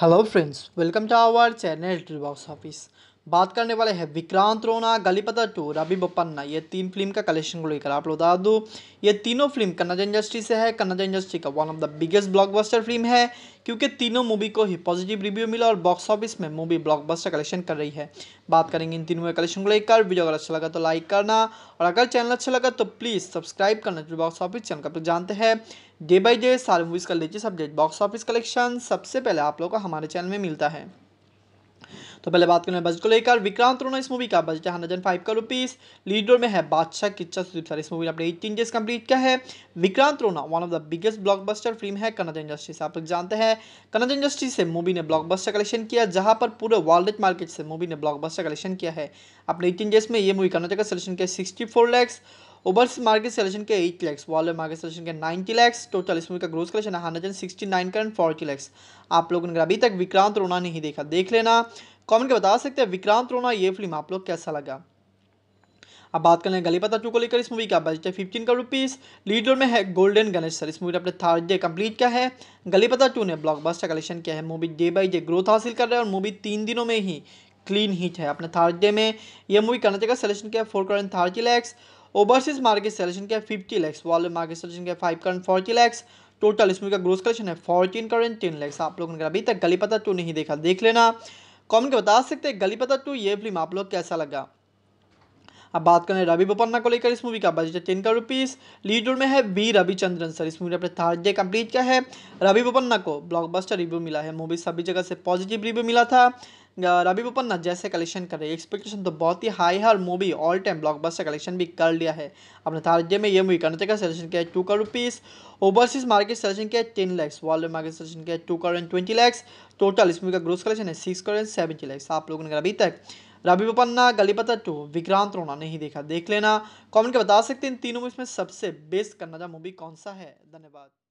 Hello friends, welcome to our channel Toolbox Office. बात करने वाले हैं विक्रांत रोना गलीपता टू रवि बोपन्ना ये तीन फिल्म का कलेक्शन को लेकर आप लोग बता दूँ ये तीनों फिल्म कन्नज इंडस्ट्री से है कन्नज इंडस्ट्री का one of the biggest blockbuster film है क्योंकि तीनों मूवी को ही पॉजिटिव रिव्यू मिला और बॉक्स ऑफिस में मूवी ब्लॉकबस्टर कलेक्शन कर रही है बात करेंगे इन तीनों के कलेक्शन को लेकर वीडियो अगर अच्छा लगा तो लाइक करना और अगर चैनल अच्छा लगा तो प्लीज़ सब्सक्राइब करना जो बॉक्स ऑफिस चैनल का जानते हैं डे बाई डे सारे मूवीज़ का latest update box office collection सबसे पहले आप लोग को हमारे चैनल में मिलता है तो पहले बात करें बजट को लेकर विक्रांत रोना इस मूवी का बजट है हंड्रेड फाइव का रुपीज़ लीड रोल में है बादशाह किच्चा सुदीप सर इस मूवी ने अपने एटीन डेज कंप्लीट किया है Vikrant Rona one of the biggest blockbuster film है कन्नड़ इंडस्ट्री से आप लोग जानते हैं कन्नड़ इंडस्ट्री से मूवी ने ब्लॉकबस्टर कलेक्शन किया जहां पर पूरे वर्ल्ड मार्केट से मूवी ने ब्लॉकबस्टर कलेक्शन किया है अपने एटीन डेज में ये मूवी कर्नाटक का सलेक्शन किया sixty four lakhs over market selection के एट लैक्स वॉलर मार्केट सेलेक्शन के नाइन्टी लैक्स टोटल इसमें का growth collection hundred and sixty nine करंट फोर्टी लैक्स आप लोगों ने अभी तक विक्रांत रोना नहीं देखा देख लेना कमेंट के बता सकते हैं विक्रांत रोना ये फिल्म आप लोग कैसा लगा अब बात कर लें गली पता टू को लेकर इस मूवी का बजट है फिफ्टीन का रुपीज़ लीड रोल में है गोल्डन गणेश सर इस मूवी ने अपने थर्ड डे कंप्लीट किया है गली पता टू ने ब्लॉकबस्टर कलेक्शन किया है movie day by day growth हासिल कर रहा है और मूवी तीन दिनों में ही क्लीन हिट है अपने थर्ड डे में यह मूवी कर्नाटक का सलेक्शन किया है four crore thirty lakhs overseas market selection क्या है fifty lakhs volume market selection क्या है फाइव करंट फोर्टी लैक्स टोटल इसमें का ग्रोथ कलेक्शन है फोर्टीन करंट टेन लैक्स आप लोगों ने अभी तक गली पता टू तो नहीं देखा देख लेना कॉमेंट बता सकते हैं गली पता टू तो ये फिल्म आप लोग कैसा लगा अब बात करें रवि बोपन्ना को लेकर इस मूवी का बजट है ten crore rupees lead role में है बी रविचंद्रन सर इस मूवी ने अपने थर्ड डे कंप्लीट किया है रवि बोपन्ना को ब्लॉकबस्टर रिव्यू मिला है मूवी सभी जगह से पॉजिटिव रिव्यू मिला था रवि बोपन्ना जैसे कलेक्शन कर रही है एक्सपेक्टेशन तो बहुत ही हाई है और movie all time blockbuster collection भी कर लिया है अपने राज्य में ये मूवी कर्नाटक का सेलेक्शन किया है two crore rupees overseas market selection किया है ten lakhs world market selection किया है two crore and twenty lakhs total इस मूवी का ग्रोथ कलेक्शन है six crore and seventy lakhs आप लोगों ने अभी तक रवि बोपन्ना गलीपता टू विक्रांत रोना नहीं देखा देख लेना कॉमेंट के बता सकते हैं तीनों में इसमें सबसे बेस्ट कन्नड़ा मूवी कौन सा है धन्यवाद